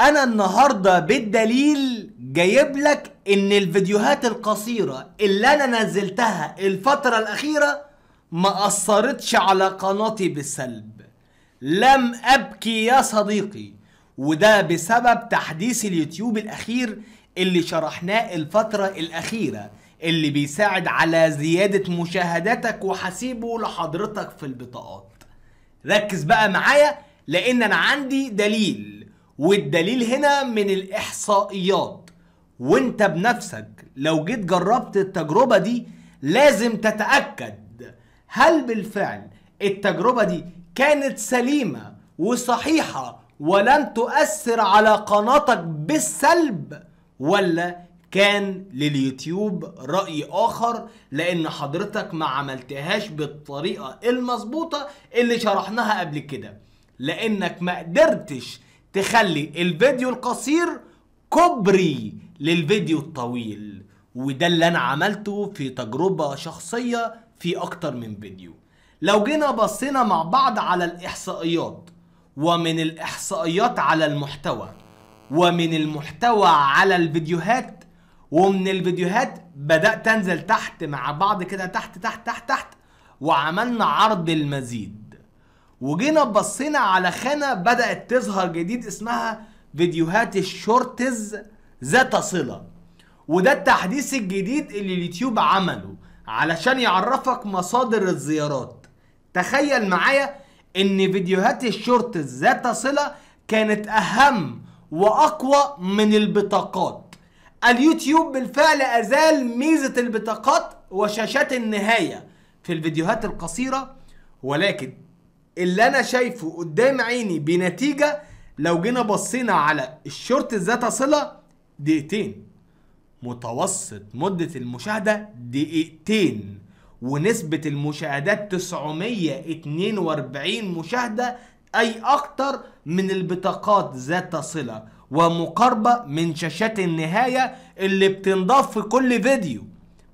انا النهارده بالدليل جايب لك ان الفيديوهات القصيره اللي انا نزلتها الفتره الاخيره ما اثرتش على قناتي بالسلب لم ابكي يا صديقي وده بسبب تحديث اليوتيوب الاخير اللي شرحناه الفتره الاخيره اللي بيساعد على زياده مشاهداتك وحسيبه لحضرتك في البطاقات ركز بقى معايا لان انا عندي دليل والدليل هنا من الإحصائيات وانت بنفسك لو جيت جربت التجربة دي لازم تتأكد هل بالفعل التجربة دي كانت سليمة وصحيحة ولن تؤثر على قناتك بالسلب ولا كان لليوتيوب رأي آخر لأن حضرتك ما عملتهاش بالطريقة المظبوطة اللي شرحناها قبل كده لأنك ما قدرتش تخلي الفيديو القصير كوبري للفيديو الطويل وده اللي انا عملته في تجربة شخصية في اكتر من فيديو لو جينا بصينا مع بعض على الاحصائيات ومن الاحصائيات على المحتوى ومن المحتوى على الفيديوهات ومن الفيديوهات بدأت انزل تحت مع بعض كده تحت تحت تحت تحت وعملنا عرض المزيد وجينا بصينا على خانه بدات تظهر جديد اسمها فيديوهات الشورتز ذات صله وده التحديث الجديد اللي اليوتيوب عمله علشان يعرفك مصادر الزيارات تخيل معايا ان فيديوهات الشورتز ذات صله كانت اهم واقوى من البطاقات اليوتيوب بالفعل ازال ميزه البطاقات وشاشات النهايه في الفيديوهات القصيره ولكن اللي انا شايفه قدام عيني بنتيجه لو جينا بصينا على الشورت ذات صله دقيقتين متوسط مده المشاهده دقيقتين ونسبه المشاهدات 942 مشاهده اي اكتر من البطاقات ذات صله ومقاربه من شاشات النهايه اللي بتنضاف في كل فيديو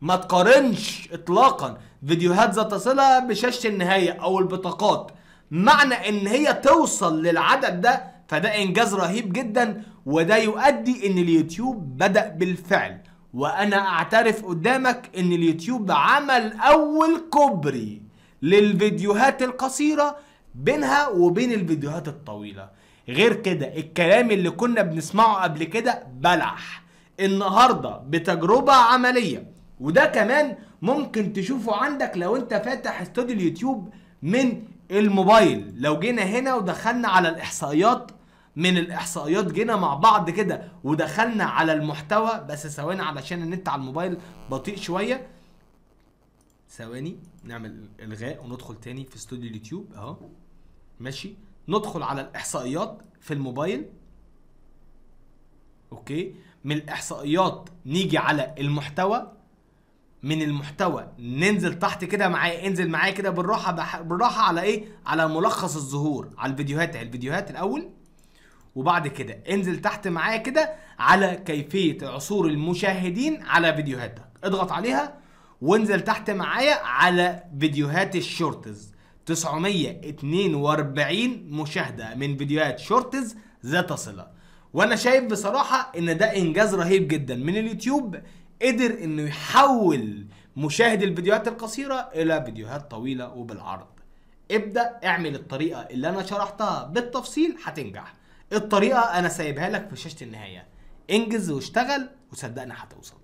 ما تقارنش اطلاقا فيديوهات ذات صله بشاشه النهايه او البطاقات معنى ان هي توصل للعدد ده فده انجاز رهيب جدا وده يؤدي ان اليوتيوب بدأ بالفعل وانا اعترف قدامك ان اليوتيوب عمل اول كوبري للفيديوهات القصيرة بينها وبين الفيديوهات الطويلة غير كده الكلام اللي كنا بنسمعه قبل كده بلح النهاردة بتجربة عملية وده كمان ممكن تشوفه عندك لو انت فاتح استوديو اليوتيوب من الموبايل لو جينا هنا ودخلنا على الاحصائيات من الاحصائيات جينا مع بعض كده ودخلنا على المحتوى بس ثواني علشان النت على الموبايل بطيء شويه ثواني نعمل الغاء وندخل تاني في استوديو اليوتيوب اهو ماشي ندخل على الاحصائيات في الموبايل اوكي من الاحصائيات نيجي على المحتوى من المحتوى ننزل تحت كده معايا انزل معايا كده بالراحه بالراحه على ايه على ملخص الظهور على الفيديوهات الفيديوهات الاول وبعد كده انزل تحت معايا كده على كيفيه عثور المشاهدين على فيديوهاتك اضغط عليها وانزل تحت معايا على فيديوهات الشورتز 942 مشاهده من فيديوهات شورتز ذات صله وانا شايف بصراحه ان ده انجاز رهيب جدا من اليوتيوب قدر انه يحول مشاهد الفيديوهات القصيرة الى فيديوهات طويلة وبالعرض ابدأ اعمل الطريقة اللي انا شرحتها بالتفصيل هتنجح الطريقة انا سايبها لك في شاشة النهاية انجز واشتغل وصدقني هتوصل